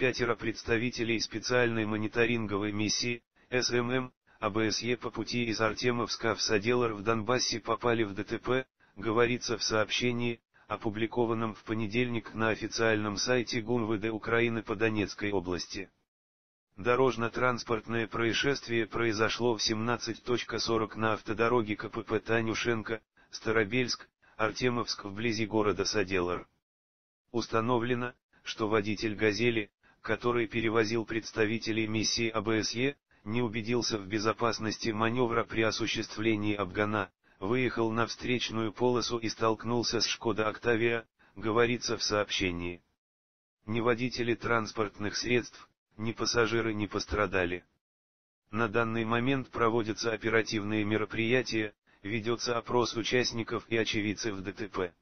пятеро представителей специальной мониторинговой миссии, СММ, АБСЕ по пути из Артемовска в Соделар в Донбассе попали в ДТП, говорится в сообщении, опубликованном в понедельник на официальном сайте ГУМВД Украины по Донецкой области. Дорожно-транспортное происшествие произошло в 17.40 на автодороге КПП Танюшенко, Старобельск, Артемовск вблизи города Соделар. Установлено, что водитель «Газели», который перевозил представителей миссии АБСЕ, не убедился в безопасности маневра при осуществлении обгона, выехал на встречную полосу и столкнулся с «Шкода Октавия», говорится в сообщении. Ни водители транспортных средств, ни пассажиры не пострадали. На данный момент проводятся оперативные мероприятия, ведется опрос участников и очевидцев ДТП.